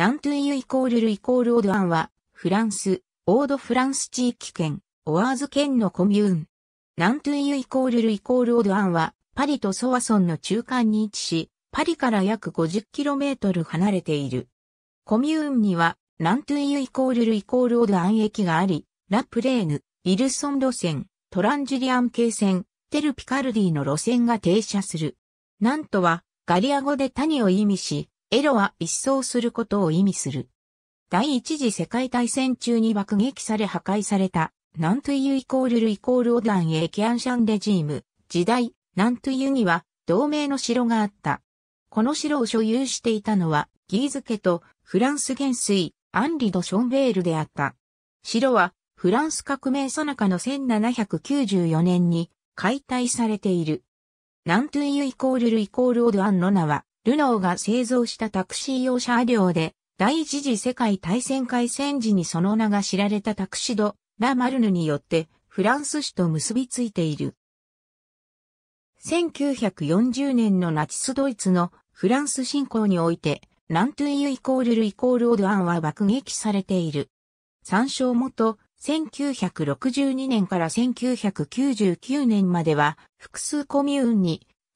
ラントゥイユイコールルイコールオドアンは、フランス、オードフランス地域圏、オワーズ県のコミューン。ラントゥイユイコールルイコールオドアンは、パリとソワソンの中間に位置し、パリから約 50km 離れている。コミューンには、ラントゥイユイコールルイコールオドアン駅があり、ラプレーヌ、イルソン路線、トランジュリアン系線、テルピカルディの路線が停車する。なんとは、ガリア語で谷を意味し、エロは一掃することを意味する。第一次世界大戦中に爆撃され破壊された、ナントゥイユイコールルイコールオダンエキャンシャンレジーム、時代、ナントゥイユには同盟の城があった。この城を所有していたのは、ギーズ家とフランス元帥、アンリ・ド・ションベールであった。城は、フランス革命最中の1794年に解体されている。ナントゥイユイコールルイコールオドアンの名は、ルノーが製造したタクシー用車両で、第一次世界大戦開戦時にその名が知られたタクシド・ラ・マルヌによってフランス史と結びついている。1940年のナチスドイツのフランス侵攻において、ナントゥイユイコールルイコールオドアンは爆撃されている。参照元、1962年から1999年までは複数コミューンに